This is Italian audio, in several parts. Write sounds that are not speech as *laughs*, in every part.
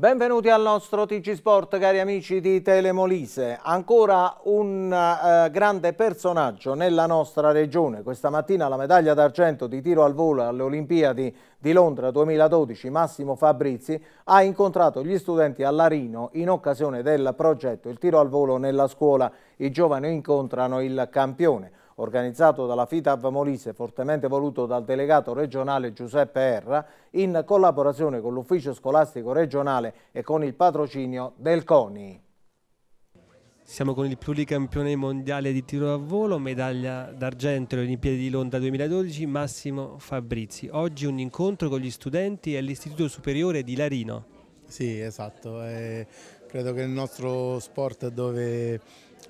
Benvenuti al nostro TG Sport, cari amici di Telemolise. Ancora un eh, grande personaggio nella nostra regione. Questa mattina la medaglia d'argento di tiro al volo alle Olimpiadi di Londra 2012, Massimo Fabrizi, ha incontrato gli studenti a Larino in occasione del progetto Il tiro al volo nella scuola. I giovani incontrano il campione organizzato dalla FITAV Molise, fortemente voluto dal delegato regionale Giuseppe Erra, in collaborazione con l'Ufficio Scolastico Regionale e con il patrocinio del CONI. Siamo con il pluricampione mondiale di tiro a volo, medaglia d'argento alle Olimpiadi di Londra 2012, Massimo Fabrizi. Oggi un incontro con gli studenti all'Istituto Superiore di Larino. Sì, esatto. Eh, credo che il nostro sport dove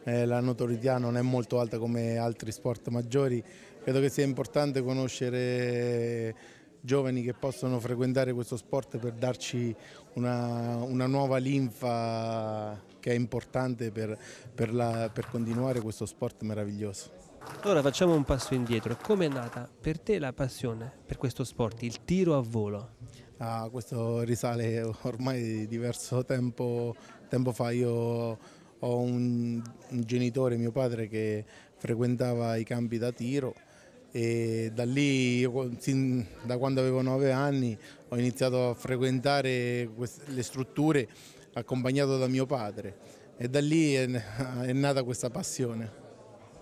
eh, la notorietà non è molto alta come altri sport maggiori, credo che sia importante conoscere giovani che possono frequentare questo sport per darci una, una nuova linfa che è importante per, per, la, per continuare questo sport meraviglioso. Allora facciamo un passo indietro. Com'è nata per te la passione per questo sport, il tiro a volo? Ah, questo risale ormai diverso tempo, tempo fa. Io ho un, un genitore, mio padre, che frequentava i campi da tiro e da lì, io, da quando avevo nove anni, ho iniziato a frequentare le strutture accompagnato da mio padre e da lì è, è nata questa passione.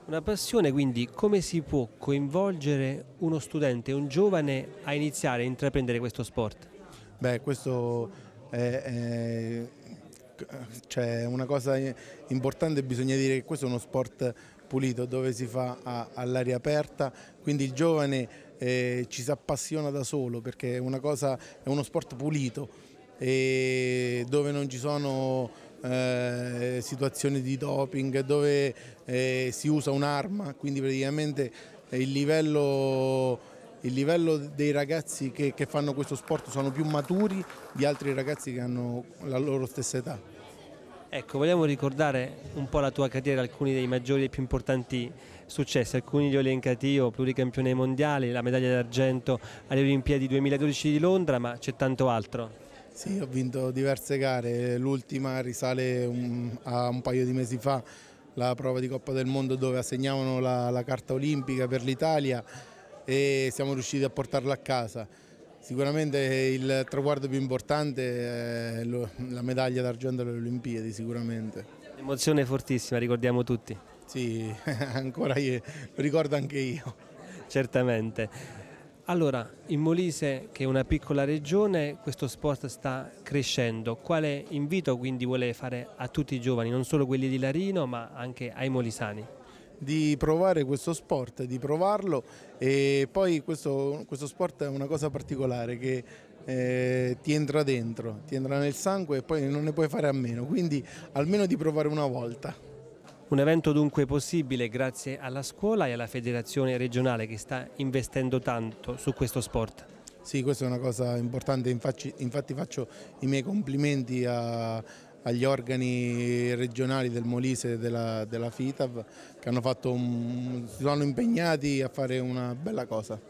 Una passione quindi come si può coinvolgere uno studente, un giovane a iniziare a intraprendere questo sport? Beh, questo è, è cioè una cosa importante, bisogna dire che questo è uno sport pulito dove si fa all'aria aperta, quindi il giovane eh, ci si appassiona da solo perché è, cosa, è uno sport pulito dove non ci sono eh, situazioni di doping dove eh, si usa un'arma, quindi praticamente il livello, il livello dei ragazzi che, che, fanno questo sport sono più maturi di altri ragazzi che hanno la loro stessa età. Ecco, vogliamo ricordare un po' la tua carriera, alcuni dei maggiori e più importanti successi, alcuni li ho elencati io, pluricampione mondiale, la medaglia d'argento alle Olimpiadi 2012 di Londra, ma c'è tanto altro. Sì, ho vinto diverse gare, l'ultima risale un, a un paio di mesi fa, la prova di Coppa del Mondo dove assegnavano la, la carta olimpica per l'Italia e siamo riusciti a portarla a casa. Sicuramente il traguardo più importante è lo, la medaglia d'argento alle Olimpiadi, sicuramente. Emozione fortissima, ricordiamo tutti. Sì, *laughs* ancora io, lo ricordo anche io. Certamente. Allora, in Molise, che è una piccola regione, questo sport sta crescendo. Quale invito quindi vuole fare a tutti i giovani, non solo quelli di Larino, ma anche ai molisani? di provare questo sport, di provarlo e poi questo, questo sport è una cosa particolare che eh, ti entra dentro, ti entra nel sangue e poi non ne puoi fare a meno, quindi almeno di provare una volta. Un evento dunque possibile grazie alla scuola e alla federazione regionale che sta investendo tanto su questo sport. Sì, questa è una cosa importante, infatti, infatti faccio i miei complimenti a, agli organi regionali del Molise e della, della FITAV che hanno fatto un, si sono impegnati a fare una bella cosa.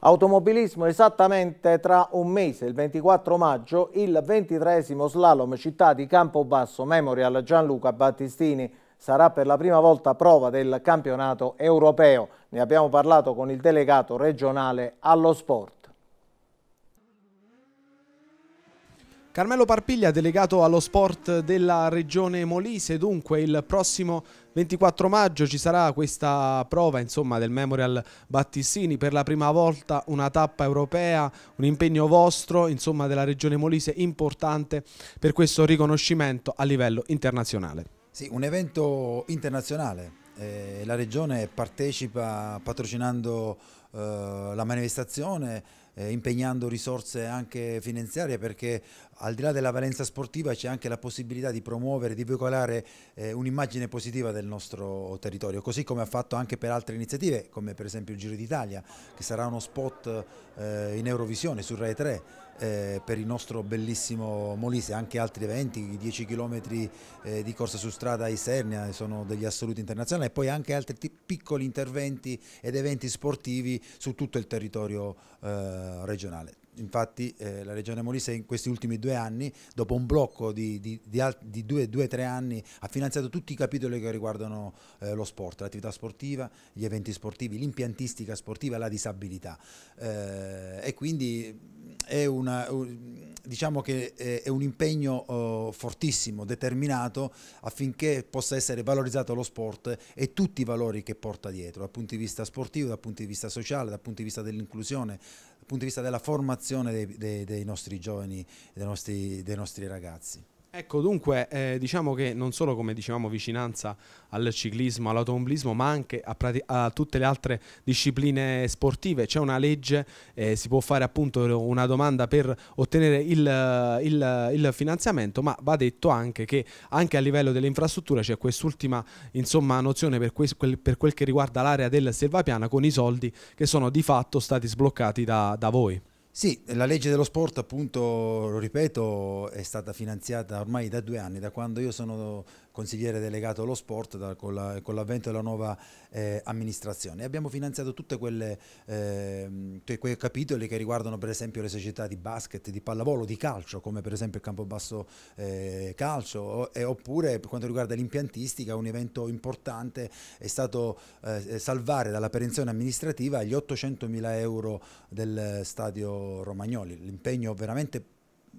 Automobilismo esattamente tra un mese, il 24 maggio, il 23 slalom città di Campobasso Memorial Gianluca Battistini sarà per la prima volta prova del campionato europeo. Ne abbiamo parlato con il delegato regionale allo sport. Carmelo Parpiglia, delegato allo sport della regione Molise, dunque il prossimo 24 maggio ci sarà questa prova insomma, del Memorial Battissini, per la prima volta una tappa europea, un impegno vostro insomma, della regione Molise importante per questo riconoscimento a livello internazionale. Sì, un evento internazionale. Eh, la regione partecipa patrocinando eh, la manifestazione, eh, impegnando risorse anche finanziarie perché al di là della valenza sportiva c'è anche la possibilità di promuovere, di veicolare eh, un'immagine positiva del nostro territorio, così come ha fatto anche per altre iniziative, come per esempio il Giro d'Italia, che sarà uno spot eh, in Eurovisione su Rai 3 eh, per il nostro bellissimo Molise, anche altri eventi, i 10 km eh, di corsa su strada a Isernia, sono degli assoluti internazionali, e poi anche altri piccoli interventi ed eventi sportivi su tutto il territorio eh, regionale infatti eh, la Regione Molise in questi ultimi due anni, dopo un blocco di, di, di, di due, due, tre anni, ha finanziato tutti i capitoli che riguardano eh, lo sport, l'attività sportiva, gli eventi sportivi, l'impiantistica sportiva, la disabilità. Eh, e quindi è, una, diciamo eh, è un impegno oh, fortissimo, determinato affinché possa essere valorizzato lo sport e tutti i valori che porta dietro, dal punto di vista sportivo, dal punto di vista sociale, dal punto di vista dell'inclusione, dal punto di vista della formazione dei, dei, dei nostri giovani, dei nostri, dei nostri ragazzi. Ecco, dunque, eh, diciamo che non solo, come dicevamo, vicinanza al ciclismo, all'automobilismo, ma anche a, a, tutte le altre discipline sportive. C'è una legge, eh, si può fare appunto una domanda per ottenere il, il, il, finanziamento, ma va detto anche che anche a livello delle infrastrutture c'è quest'ultima insomma, nozione per, quel, per quel che riguarda l'area del Selvapiana con i soldi che sono di fatto stati sbloccati da, da voi. Sì, la legge dello sport appunto, lo ripeto, è stata finanziata ormai da due anni, da quando io sono consigliere delegato allo sport da, con, l'avvento della nuova eh, amministrazione. Abbiamo finanziato ehm, tutti eh, quei capitoli che riguardano per esempio le società di basket, di pallavolo, di calcio, come per esempio il Campobasso eh, Calcio, o, e, oppure per quanto riguarda l'impiantistica, un evento importante è stato eh, salvare dalla perenzione amministrativa gli 800 mila euro del stadio Romagnoli. L'impegno veramente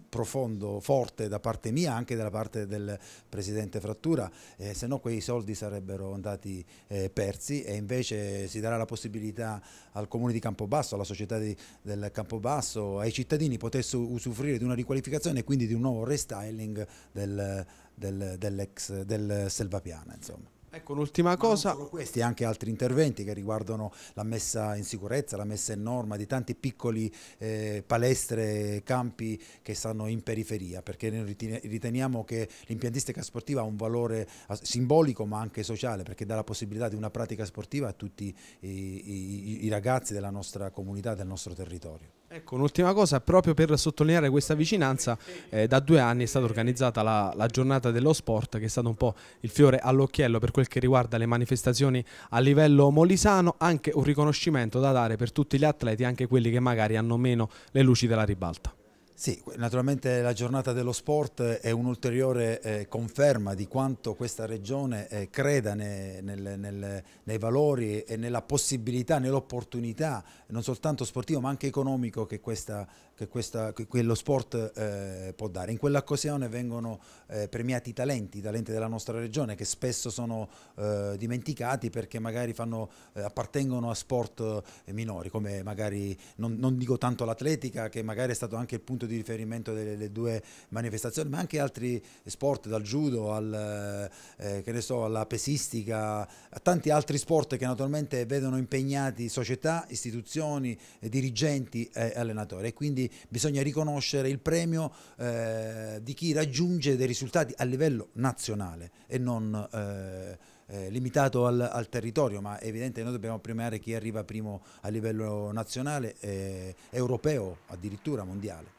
profondo, forte da parte mia, anche da parte del Presidente Frattura, eh, se no quei soldi sarebbero andati eh, persi e invece si darà la possibilità al Comune di Campobasso, alla società di, del Campobasso, ai cittadini potesse usufruire di una riqualificazione e quindi di un nuovo restyling del, del, del, del Selvapiana. Insomma. Ecco, un'ultima cosa. questi e anche altri interventi che riguardano la messa in sicurezza, la messa in norma di tanti piccoli eh, palestre, campi che stanno in periferia, perché noi riteniamo che l'impiantistica sportiva ha un valore ah, simbolico ma anche sociale, perché dà la possibilità di una pratica sportiva a tutti i, i, i ragazzi della nostra comunità, del nostro territorio. Ecco, un'ultima cosa, proprio per sottolineare questa vicinanza, eh, da due anni è stata organizzata la, la, giornata dello sport, che è stato un po' il fiore all'occhiello per quel che riguarda le manifestazioni a livello molisano, anche un riconoscimento da dare per tutti gli atleti, anche quelli che magari hanno meno le luci della ribalta. Sì, naturalmente la giornata dello sport è un'ulteriore eh, conferma di quanto questa regione eh, creda ne, nel, nel, nei valori e nella possibilità, nell'opportunità, non soltanto sportivo ma anche economico che questa che, questa, che quello sport eh, può dare. In quell'occasione vengono eh, premiati i talenti, i talenti della nostra regione che spesso sono eh, dimenticati perché magari fanno, eh, appartengono a sport eh, minori, come magari non, non dico tanto l'atletica che magari è stato anche il punto di riferimento delle due manifestazioni, ma anche altri sport dal judo al, eh, so, alla pesistica, a tanti altri sport che naturalmente vedono impegnati società, istituzioni, dirigenti e allenatori e quindi bisogna riconoscere il premio eh, di chi raggiunge dei risultati a livello nazionale e non eh, eh, limitato al, al, territorio, ma è evidente che noi dobbiamo premiare chi arriva primo a livello nazionale, eh, europeo, addirittura mondiale.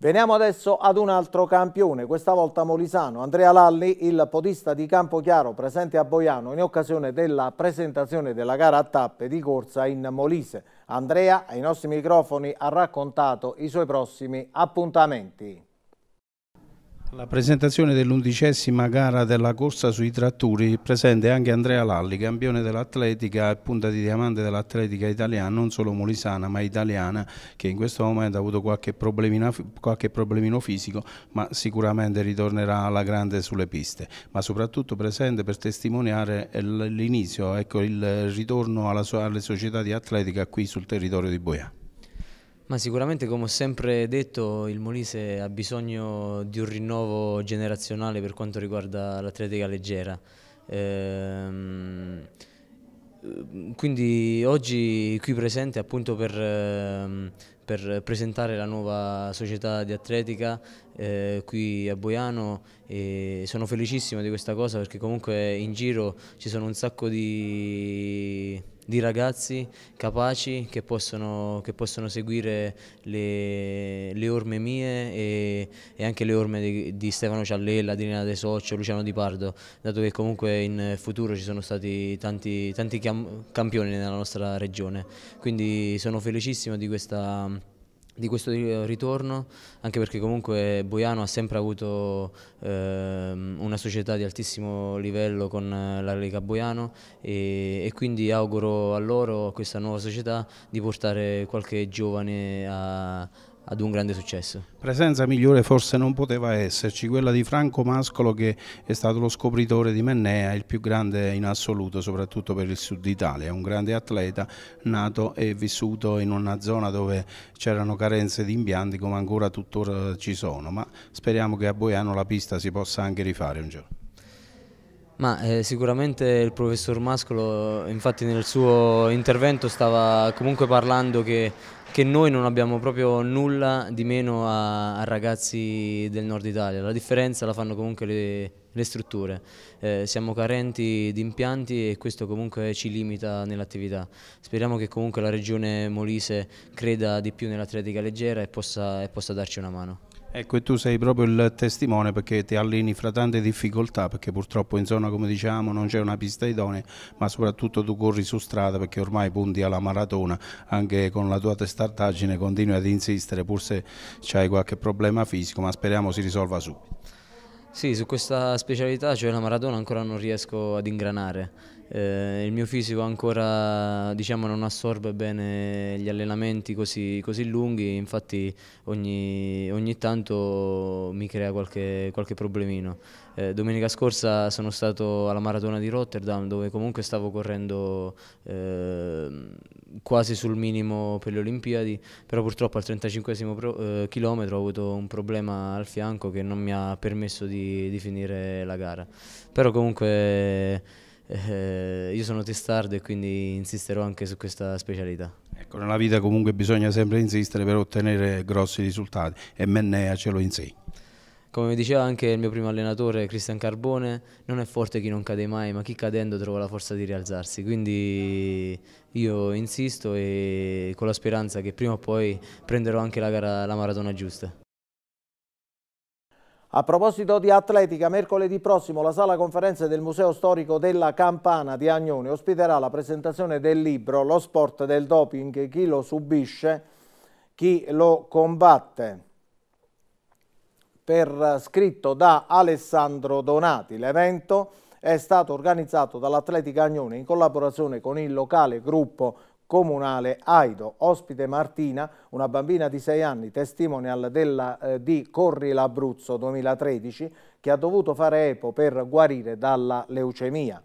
Veniamo adesso ad un altro campione, questa volta molisano. Andrea Lalli, il podista di Campochiaro presente a Boiano in occasione della presentazione della gara a tappe di corsa in Molise. Andrea ai nostri microfoni ha raccontato i suoi prossimi appuntamenti. La presentazione dell'undicesima gara della corsa sui tratturi presente anche Andrea Lalli, campione dell'atletica e punta di diamante dell'atletica italiana, non solo molisana ma italiana, che in questo momento ha avuto qualche, qualche problemino fisico, ma sicuramente ritornerà alla grande sulle piste. Ma soprattutto presente per testimoniare l'inizio, ecco il ritorno sua, alle società di atletica qui sul territorio di Boia. Ma sicuramente, come ho sempre detto, il Molise ha bisogno di un rinnovo generazionale per quanto riguarda l'atletica leggera. Ehm, quindi oggi qui presente appunto per, ehm, per, presentare la nuova società di atletica eh, qui a Boiano e sono felicissimo di questa cosa perché comunque in giro ci sono un sacco di di ragazzi capaci che possono, che possono seguire le, le, orme mie e, e, anche le orme di, di Stefano Ciallella, di De Soccio, Luciano Di Pardo, dato che comunque in futuro ci sono stati tanti, tanti campioni nella nostra regione. Quindi sono felicissimo di questa di questo eh, ritorno, anche perché comunque Boiano ha sempre avuto ehm, una società di altissimo livello con eh, la Lega Boiano e, e, quindi auguro a loro, a questa nuova società, di portare qualche giovane a, ad un grande successo. Presenza migliore forse non poteva esserci, quella di Franco Mascolo che è stato lo scopritore di Mennea, il più grande in assoluto soprattutto per il sud Italia, un grande atleta nato e vissuto in una zona dove c'erano carenze di impianti come ancora tuttora ci sono, ma speriamo che a Boiano la pista si possa anche rifare un giorno. Ma eh, sicuramente il professor Mascolo, infatti nel suo intervento stava comunque parlando che, che noi non abbiamo proprio nulla di meno a, a ragazzi del nord Italia, la differenza la fanno comunque le, le strutture. Eh, siamo carenti di impianti e questo comunque ci limita nell'attività. Speriamo che comunque la regione Molise creda di più nell'atletica leggera e possa, e possa darci una mano. Ecco, e tu sei proprio il testimone perché ti allini fra tante difficoltà, perché purtroppo in zona, come diciamo, non c'è una pista idonea, ma soprattutto tu corri su strada perché ormai punti alla maratona, anche con la tua testardaggine continui ad insistere, pur se hai qualche problema fisico, ma speriamo si risolva subito. Sì, su questa specialità, cioè la maratona, ancora non riesco ad ingranare eh, il mio fisico ancora diciamo, non assorbe bene gli allenamenti così, così lunghi, infatti ogni, ogni, tanto mi crea qualche, qualche problemino. Eh, domenica scorsa sono stato alla maratona di Rotterdam dove comunque stavo correndo eh, quasi sul minimo per le Olimpiadi, però purtroppo al 35 pro, eh, chilometro ho avuto un problema al fianco che non mi ha permesso di, di finire la gara. Però comunque eh, io sono testardo e quindi insisterò anche su questa specialità. Ecco, nella vita comunque bisogna sempre insistere per ottenere grossi risultati e Mennea ce lo insegna. Come diceva anche il mio primo allenatore Cristian Carbone, non è forte chi non cade mai, ma chi cadendo trova la forza di rialzarsi. Quindi io insisto e con la speranza che prima o poi prenderò anche la, gara, la maratona giusta. A proposito di atletica, mercoledì prossimo la sala conferenze del Museo Storico della Campana di Agnone ospiterà la presentazione del libro Lo sport del doping, chi lo subisce, chi lo combatte, per eh, scritto da Alessandro Donati. L'evento è stato organizzato dall'Atletica Agnone in collaborazione con il locale gruppo comunale Aido. Ospite Martina, una bambina di 6 anni, testimonial della, eh, di Corri l'Abruzzo 2013, che ha dovuto fare EPO per guarire dalla leucemia.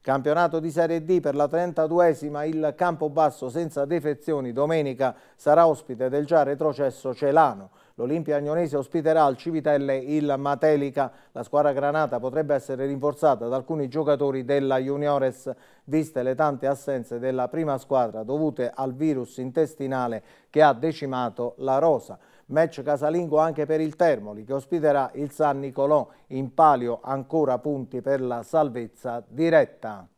Campionato di Serie D per la 32esima, il Campobasso senza defezioni domenica sarà ospite del già retrocesso Celano. L'Olimpia Agnonese ospiterà al Civitelle il Matelica. La squadra granata potrebbe essere rinforzata da alcuni giocatori della Juniores, viste le tante assenze della prima squadra dovute al virus intestinale che ha decimato la rosa. Match casalingo anche per il Termoli che ospiterà il San Nicolò in palio ancora punti per la salvezza diretta.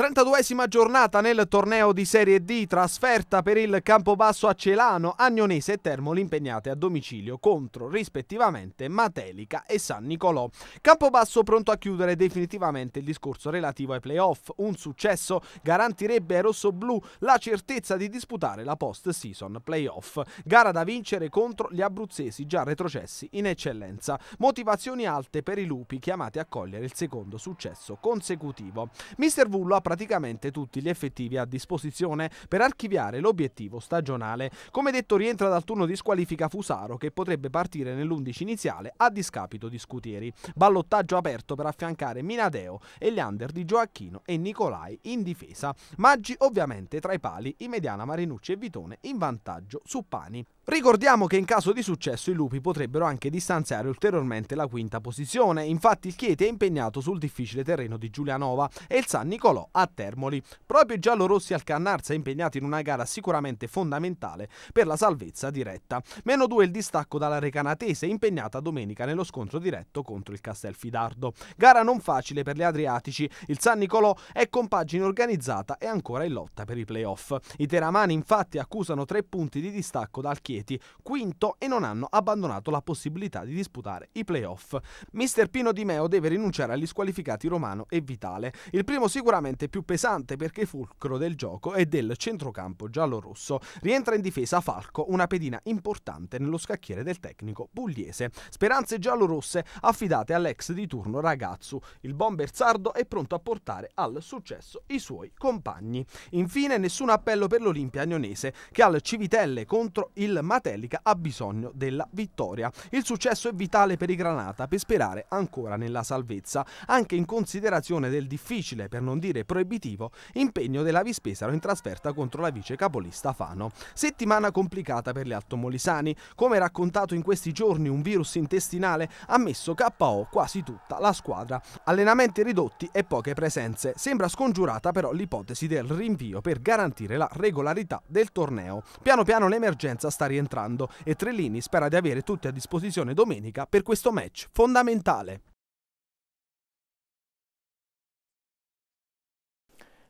32esima giornata nel torneo di Serie D, trasferta per il Campobasso a Celano, Agnonese e Termoli impegnate a domicilio contro rispettivamente Matelica e San Nicolò. Campobasso pronto a chiudere definitivamente il discorso relativo ai playoff. Un successo garantirebbe ai rossoblù la certezza di disputare la post-season playoff. Gara da vincere contro gli abruzzesi già retrocessi in eccellenza. Motivazioni alte per i lupi chiamati a cogliere il secondo successo consecutivo. Mister Vullo ha praticamente tutti gli effettivi a disposizione per archiviare l'obiettivo stagionale. Come detto rientra dal turno di squalifica Fusaro che potrebbe partire nell'11 iniziale a discapito di Scutieri. Ballottaggio aperto per affiancare Minadeo e gli under di Gioacchino e Nicolai in difesa. Maggi ovviamente tra i pali, in mediana Marinucci e Vitone in vantaggio su Pani. Ricordiamo che in caso di successo i lupi potrebbero anche distanziare ulteriormente la quinta posizione, infatti il Chieti è impegnato sul difficile terreno di Giulianova e il San Nicolò a Termoli. Proprio i giallorossi al Cannarza impegnati in una gara sicuramente fondamentale per la salvezza diretta. Meno due il distacco dalla Recanatese impegnata domenica nello scontro diretto contro il Castelfidardo. Gara non facile per gli Adriatici, il San Nicolò è compagine organizzata e ancora in lotta per i playoff. I teramani infatti accusano tre punti di distacco dal Chieti Chieti, quinto e non hanno abbandonato la possibilità di disputare i playoff. Mister Pino Di Meo deve rinunciare agli squalificati Romano e Vitale, il primo sicuramente più pesante perché fulcro del gioco è del centrocampo giallorosso. Rientra in difesa Falco, una pedina importante nello scacchiere del tecnico pugliese. Speranze giallorosse affidate all'ex di turno Ragazzu. Il bomber sardo è pronto a portare al successo i suoi compagni. Infine nessun appello per l'Olimpia Agnonese che al Civitelle contro il Matelica ha bisogno della vittoria. Il successo è vitale per i Granata per sperare ancora nella salvezza, anche in considerazione del difficile, per non dire proibitivo, impegno della Vispesaro in trasferta contro la vice capolista Fano. Settimana complicata per gli altomolisani. Come raccontato in questi giorni, un virus intestinale ha messo KO quasi tutta la squadra. Allenamenti ridotti e poche presenze. Sembra scongiurata però l'ipotesi del rinvio per garantire la regolarità del torneo. Piano piano l'emergenza sta rientrando e Trellini spera di avere tutti a disposizione domenica per questo match fondamentale.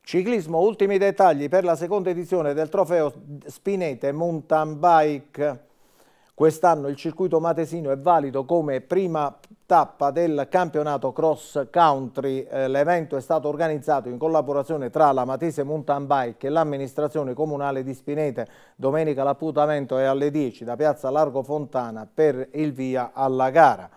Ciclismo, ultimi dettagli per la seconda edizione del trofeo Spinete Mountain Bike. Quest'anno il circuito matesino è valido come prima tappa del campionato cross country. Eh, L'evento è stato organizzato in collaborazione tra la Matese Mountain Bike e l'amministrazione comunale di Spinete. Domenica l'appuntamento è alle 10 da Piazza Largo Fontana per il via alla gara.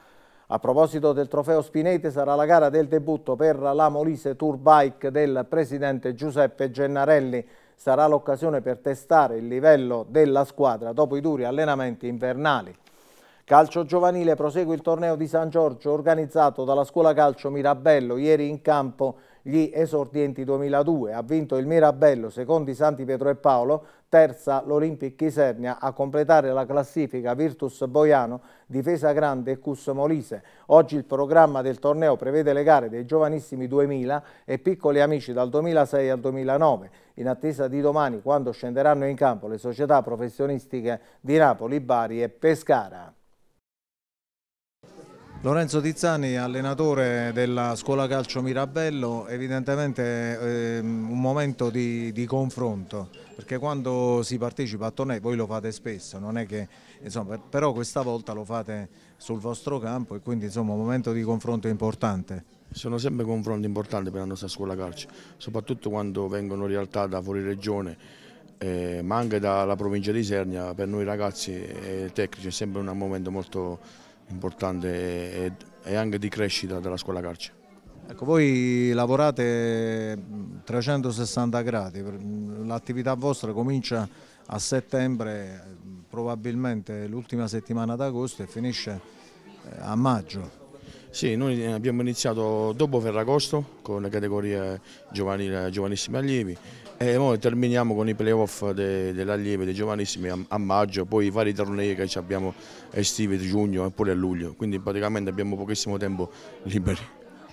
A proposito del trofeo Spinete sarà la gara del debutto per la Molise Tour Bike del presidente Giuseppe Gennarelli. Sarà l'occasione per testare il livello della squadra dopo i duri allenamenti invernali. Calcio giovanile prosegue il torneo di San Giorgio organizzato dalla scuola calcio Mirabello, ieri in campo gli esordienti 2002. Ha vinto il Mirabello, secondo i Santi Pietro e Paolo, terza l'Olimpic Isernia a completare la classifica Virtus Boiano, Difesa Grande e Cus Molise. Oggi il programma del torneo prevede le gare dei giovanissimi 2000 e piccoli amici dal 2006 al 2009. In attesa di domani, quando scenderanno in campo le società professionistiche di Napoli, Bari e Pescara. Lorenzo Tizzani, allenatore della scuola calcio Mirabello, evidentemente ehm, un momento di, di, confronto, perché quando si partecipa a tornei voi lo fate spesso, che, insomma, però questa volta lo fate sul vostro campo e quindi insomma, un momento di confronto importante. Sono sempre confronti importanti per la nostra scuola calcio, soprattutto quando vengono in realtà da fuori regione, eh, ma anche dalla provincia di Sernia, per noi ragazzi e tecnici è sempre un momento molto importante importante e anche di crescita della scuola carcere. Ecco, voi lavorate 360 gradi, l'attività vostra comincia a settembre, probabilmente l'ultima settimana d'agosto e finisce eh, a maggio. Sì, noi abbiamo iniziato dopo Ferragosto con le categorie giovanili, giovanissimi allievi, e eh, noi terminiamo con i playoff de, dell'allievo dei giovanissimi a, a, maggio, poi i vari tornei che abbiamo estivi di giugno e pure a luglio, quindi praticamente abbiamo pochissimo tempo liberi.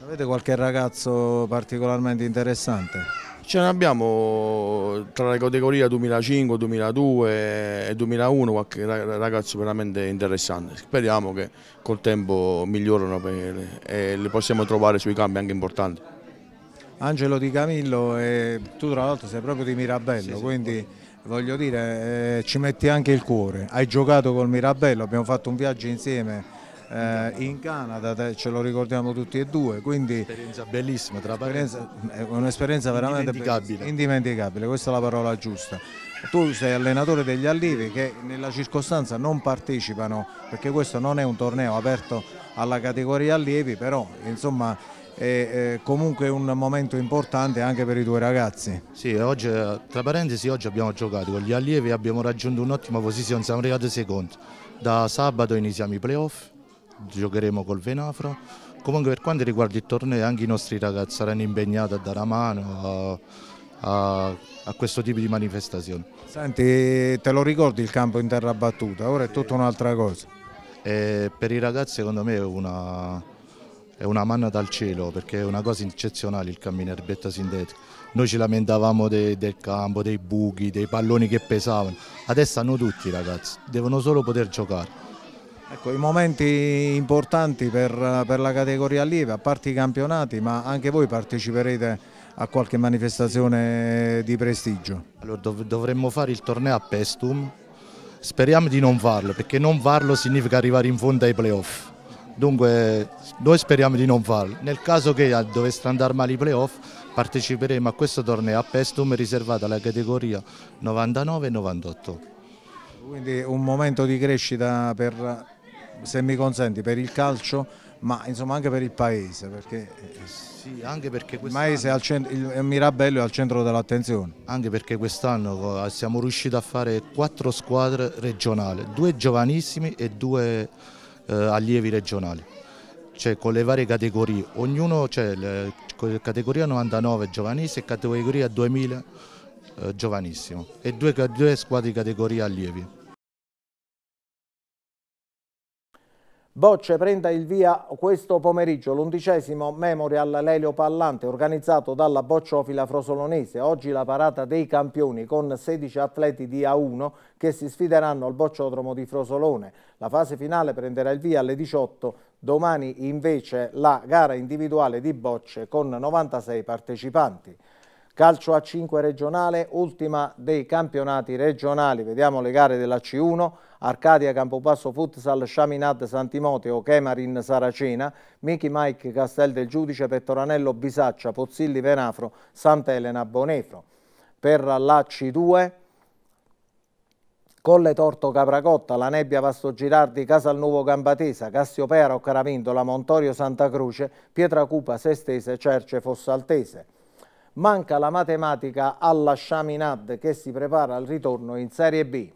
Avete qualche ragazzo particolarmente interessante? Ce ne abbiamo tra le categorie 2005, 2002 e 2001 qualche ragazzo veramente interessante. Speriamo che col tempo migliorino e li possiamo trovare sui campi anche importanti. Angelo Di Camillo e tu tra l'altro sei proprio di Mirabello, sì, quindi sì. voglio dire eh, ci metti anche il cuore. Hai giocato col Mirabello, abbiamo fatto un viaggio insieme eh, in Canada, ce lo ricordiamo tutti e due, quindi un'esperienza bellissima, tra l'altro. un'esperienza veramente indimenticabile. indimenticabile, questa è la parola giusta. Tu sei allenatore degli allievi che nella circostanza non partecipano perché questo non è un torneo aperto alla categoria allievi, però insomma e comunque un momento importante anche per i tuoi ragazzi. Sì, oggi, tra parentesi oggi abbiamo giocato con gli allievi e abbiamo raggiunto un'ottima posizione, siamo arrivati secondi. Da sabato iniziamo i playoff, giocheremo col Venafro. Comunque per quanto riguarda il torneo anche i nostri ragazzi saranno impegnati a dare a mano a, a, a questo tipo di manifestazioni. Senti, te lo ricordi il campo in terra battuta? Ora è tutta un'altra cosa. E eh, per i ragazzi secondo me è una, è una manna dal cielo perché è una cosa eccezionale il cammino erbetta sintetica. Noi ci lamentavamo de, del campo, dei buchi, dei palloni che pesavano, adesso hanno tutti i ragazzi, devono solo poter giocare. Ecco, i momenti importanti per, per la categoria lieve, a parte i campionati, ma anche voi parteciperete a qualche manifestazione di prestigio? Allora, dov dovremmo fare il torneo a Pestum, speriamo di non farlo, perché non farlo significa arrivare in fondo ai playoff. Dunque noi speriamo di non farlo. Nel caso che dovessero andare male i playoff parteciperemo a questo torneo a Pestum riservato alla categoria 99 98. Quindi un momento di crescita per, se mi consenti, per il calcio ma insomma anche per il paese perché, eh, sì, anche perché il paese è al centro, il Mirabello è al centro dell'attenzione anche perché quest'anno siamo riusciti a fare quattro squadre regionali due giovanissimi e due eh, allievi regionali. Cioè, con le varie categorie, ognuno c'è cioè, categoria 99 giovanissimo e categoria 2000 eh, giovanissimo e due, due squadre di categoria allievi. Bocce prende il via questo pomeriggio l'undicesimo Memorial Lelio Pallante organizzato dalla bocciofila frosolonese. Oggi la parata dei campioni con 16 atleti di A1 che si sfideranno al bocciodromo di Frosolone. La fase finale prenderà il via alle 18, domani invece la gara individuale di bocce con 96 partecipanti. Calcio A5 regionale, ultima dei campionati regionali. Vediamo le gare della C1. Arcadia Campobasso Futsal, Sciaminat Santimoteo, Kemarin Saracena, Michi Mike Castel del Giudice, Pettoranello Bisaccia, Pozzilli Venafro, Sant'Elena Bonefro. Per la C2 Colle Torto Capracotta, La Nebbia Vasto Girardi, Casalnuovo Gambatesa, Cassiopea, Roccaramindola, Montorio Santa Croce, Pietracupa Sestese, Cerce Fossaltese manca la matematica alla Chaminade che si prepara al ritorno in Serie B.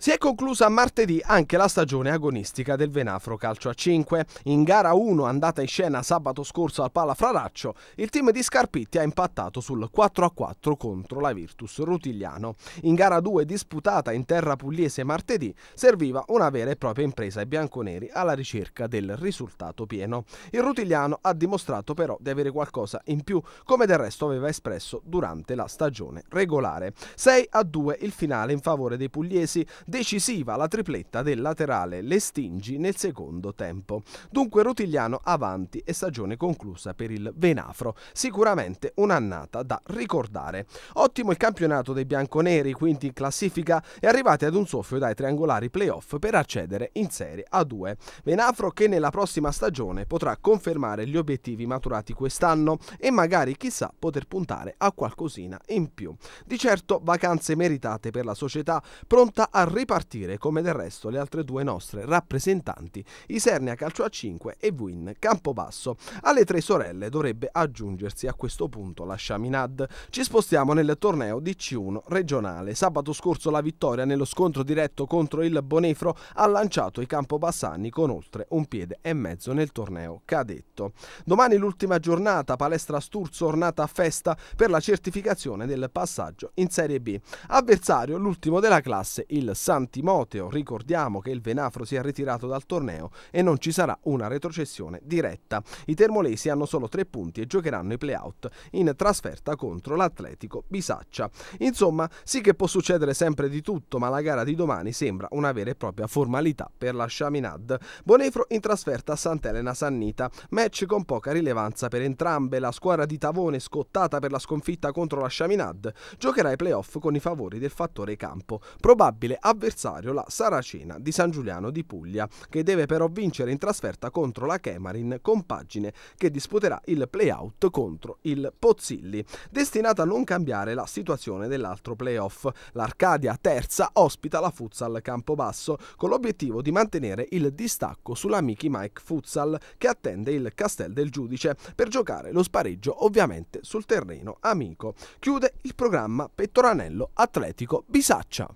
Si è conclusa martedì anche la stagione agonistica del Venafro Calcio a 5. In gara 1 andata in scena sabato scorso al Pala Fraraccio, il team di Scarpitti ha impattato sul 4-4 contro la Virtus Rutigliano. In gara 2 disputata in terra pugliese martedì, serviva una vera e propria impresa ai bianconeri alla ricerca del risultato pieno. Il Rutigliano ha dimostrato però di avere qualcosa in più, come del resto aveva espresso durante la stagione regolare. 6-2 il finale in favore dei pugliesi Decisiva la tripletta del laterale Lestingi nel secondo tempo. Dunque Rotigliano avanti e stagione conclusa per il Venafro. Sicuramente un'annata da ricordare. Ottimo il campionato dei bianconeri, quindi in classifica e arrivati ad un soffio dai triangolari playoff per accedere in Serie A2. Venafro che nella prossima stagione potrà confermare gli obiettivi maturati quest'anno e magari chissà poter puntare a qualcosina in più. Di certo vacanze meritate per la società pronta a ripartire come del resto le altre due nostre rappresentanti, Isernia Calcio a 5 e Win Campobasso. Alle tre sorelle dovrebbe aggiungersi a questo punto la Chaminade. Ci spostiamo nel torneo di C1 regionale. Sabato scorso la vittoria nello scontro diretto contro il Bonefro ha lanciato i Campobassani con oltre un piede e mezzo nel torneo cadetto. Domani l'ultima giornata, palestra Sturzo ornata a festa per la certificazione del passaggio in Serie B. Avversario l'ultimo della classe, il San Timoteo. Ricordiamo che il Venafro si è ritirato dal torneo e non ci sarà una retrocessione diretta. I termolesi hanno solo tre punti e giocheranno i playout in trasferta contro l'Atletico Bisaccia. Insomma, sì che può succedere sempre di tutto, ma la gara di domani sembra una vera e propria formalità per la Chaminade. Bonefro in trasferta a Sant'Elena Sannita, match con poca rilevanza per entrambe. La squadra di Tavone, scottata per la sconfitta contro la Chaminade, giocherà i playoff con i favori del fattore campo. Probabile avversario avversario la Saracena di San Giuliano di Puglia, che deve però vincere in trasferta contro la Kemarin, Compagine, che disputerà il play-out contro il Pozzilli. Destinata a non cambiare la situazione dell'altro play-off, l'Arcadia terza ospita la Futsal Campobasso, con l'obiettivo di mantenere il distacco sulla Mickey Mike Futsal, che attende il Castel del Giudice, per giocare lo spareggio ovviamente sul terreno amico. Chiude il programma Pettoranello Atletico Bisaccia.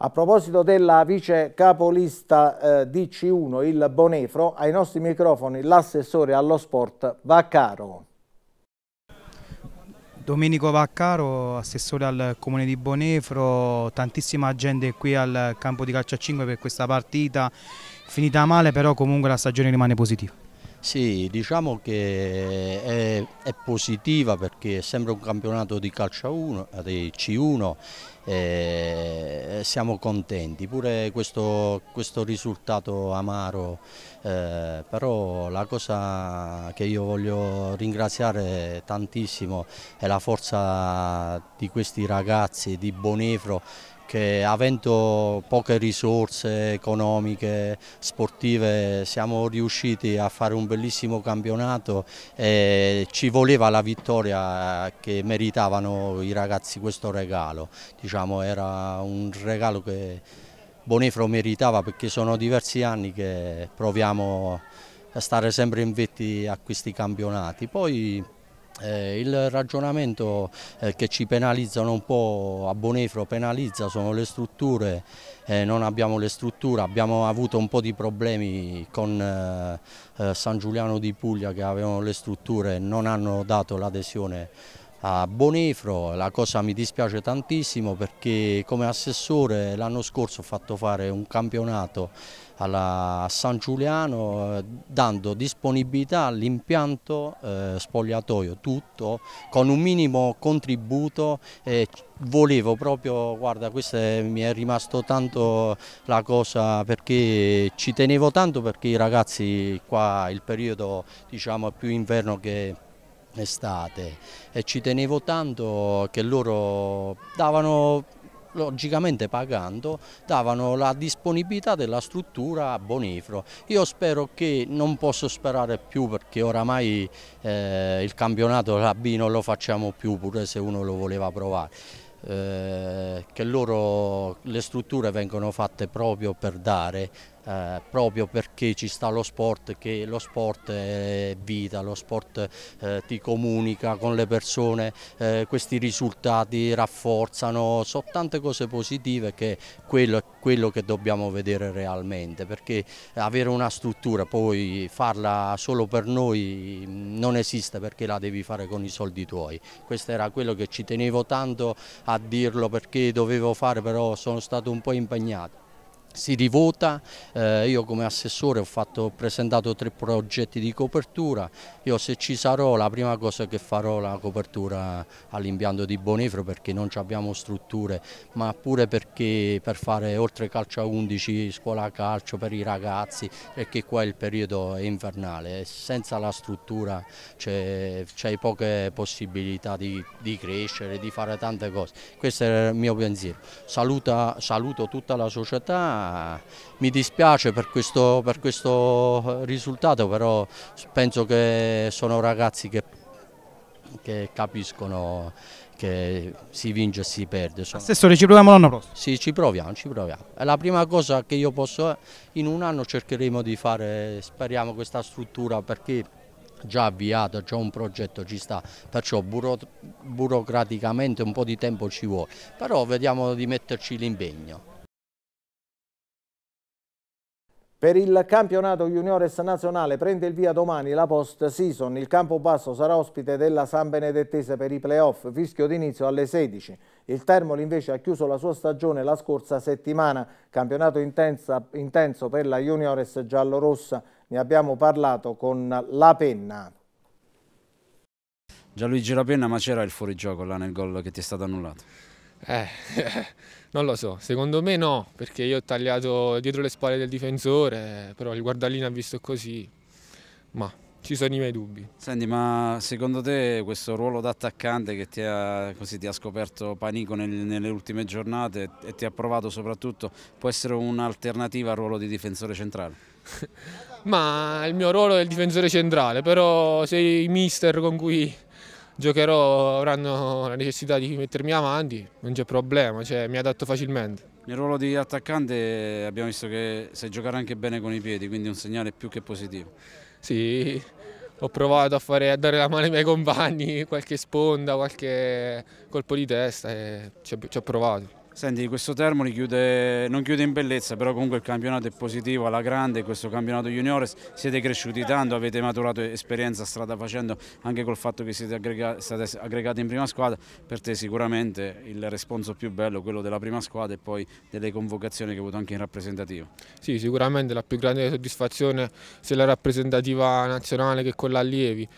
A proposito della vice capolista eh, DC1, il Bonefro, ai nostri microfoni l'assessore allo sport Vaccaro. Domenico Vaccaro, assessore al comune di Bonefro, tantissima gente qui al campo di calcio a 5 per questa partita, finita male però comunque la stagione rimane positiva. Sì, diciamo che è, è positiva perché è sempre un campionato di calcio a 1, eh, di C1 e eh, siamo contenti, pure questo, questo risultato amaro, eh, però la cosa che io voglio ringraziare tantissimo è la forza di questi ragazzi di Bonifro che avendo poche risorse economiche, sportive, siamo riusciti a fare un bellissimo campionato e ci voleva la vittoria che meritavano i ragazzi questo regalo. Diciamo, era un regalo che Bonifro meritava perché sono diversi anni che proviamo a stare sempre in vetti a questi campionati. Poi eh, il ragionamento eh, che ci penalizzano un po' a Bonifro penalizza sono le strutture, eh, non abbiamo le strutture, abbiamo avuto un po' di problemi con eh, eh, San Giuliano di Puglia che avevano le strutture e non hanno dato l'adesione a Bonifro, la cosa mi dispiace tantissimo perché come assessore l'anno scorso ho fatto fare un campionato alla, a San Giuliano eh, dando disponibilità all'impianto eh, spogliatoio, tutto con un minimo contributo eh, volevo proprio, guarda questo è, mi è rimasto tanto la cosa perché ci tenevo tanto perché i ragazzi qua il periodo diciamo più inverno che estate e ci tenevo tanto che loro davano logicamente pagando, davano la disponibilità della struttura a Bonifro. Io spero che non posso sperare più perché oramai eh, il campionato la B non lo facciamo più pure se uno lo voleva provare. Eh, che loro le strutture vengono fatte proprio per dare eh, proprio perché ci sta lo sport, che lo sport è vita, lo sport eh, ti comunica con le persone, eh, questi risultati rafforzano, sono tante cose positive che quello è quello che dobbiamo vedere realmente, perché avere una struttura, poi farla solo per noi non esiste perché la devi fare con i soldi tuoi, questo era quello che ci tenevo tanto a dirlo perché dovevo fare però sono stato un po' impegnato si rivota, eh, io come assessore ho, fatto, ho, presentato tre progetti di copertura, io se ci sarò la prima cosa che farò è la copertura all'impianto di Bonifero perché non abbiamo strutture, ma pure perché per fare oltre calcio a 11, scuola calcio per i ragazzi, perché qua il periodo è invernale, senza la struttura c'è poche possibilità di, di, crescere, di fare tante cose, questo è il mio pensiero. Saluta, saluto tutta la società, mi dispiace per questo, per questo eh, risultato, però penso che sono ragazzi che, che capiscono che si vince e si perde. Sono... Assessore, ci proviamo l'anno prossimo? Sì, ci proviamo, ci proviamo. È la prima cosa che io posso, eh, in un anno cercheremo di fare, speriamo questa struttura perché già avviata, già un progetto ci sta, perciò buro, burocraticamente un po' di tempo ci vuole, però vediamo di metterci l'impegno. Per il campionato juniores nazionale prende il via domani la post season. Il campo basso sarà ospite della San Benedettese per i playoff, fischio d'inizio alle 16. Il Termoli invece ha chiuso la sua stagione la scorsa settimana, campionato intensa, intenso per la juniores giallorossa. Ne abbiamo parlato con La Penna. Gianluigi La Penna, ma c'era il fuorigioco là nel gol che ti è stato annullato? Eh, *laughs* non lo so, secondo me no, perché io ho tagliato dietro le spalle del difensore, però il guardalino ha visto così, ma ci sono i miei dubbi. Senti, ma secondo te questo ruolo d'attaccante che ti ha, così, ti ha scoperto Panico nel, nelle ultime giornate e ti ha provato soprattutto, può essere un'alternativa al ruolo di difensore centrale? *laughs* ma il mio ruolo è il difensore centrale, però sei il mister con cui giocherò avranno la necessità di mettermi avanti, non c'è problema, cioè, mi adatto facilmente. Nel ruolo di attaccante abbiamo visto che sai giocare anche bene con i piedi, quindi è un segnale più che positivo. Sì, ho provato a, fare, a dare la mano ai miei compagni, qualche sponda, qualche colpo di testa e ci ho provato. Senti, questo Termoli chiude, non chiude in bellezza, però comunque il campionato è positivo alla grande, questo campionato juniores siete cresciuti tanto, avete maturato esperienza strada facendo anche col fatto che siete aggregati, state aggregati in prima squadra, per te sicuramente il responso più bello, è quello della prima squadra e poi delle convocazioni che hai avuto anche in rappresentativa. Sì, sicuramente la più grande soddisfazione se la rappresentativa nazionale che con l'allievi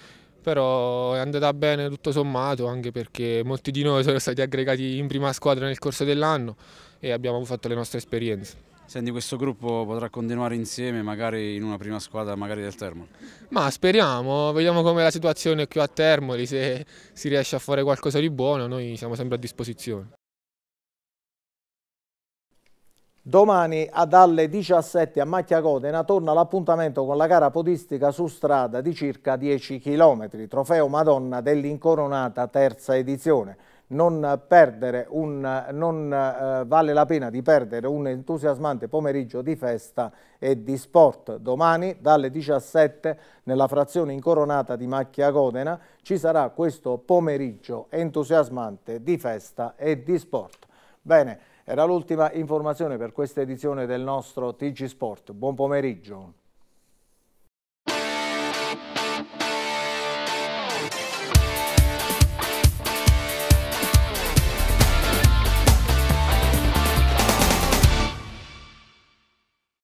però è andata bene tutto sommato anche perché molti di noi sono stati aggregati in prima squadra nel corso dell'anno e abbiamo fatto le nostre esperienze. Senti, questo gruppo potrà continuare insieme magari in una prima squadra magari del Termoli? Ma speriamo, vediamo com'è la situazione qui a Termoli, se si riesce a fare qualcosa di buono noi siamo sempre a disposizione. Domani dalle 17 a Macchiacodena torna l'appuntamento con la gara podistica su strada di circa 10 km, trofeo Madonna dell'incoronata terza edizione. Non, un, non eh, vale la pena di perdere un entusiasmante pomeriggio di festa e di sport. Domani dalle 17 nella frazione incoronata di Macchiacodena ci sarà questo pomeriggio entusiasmante di festa e di sport. Bene. Era l'ultima informazione per questa edizione del nostro TG Sport. Buon pomeriggio.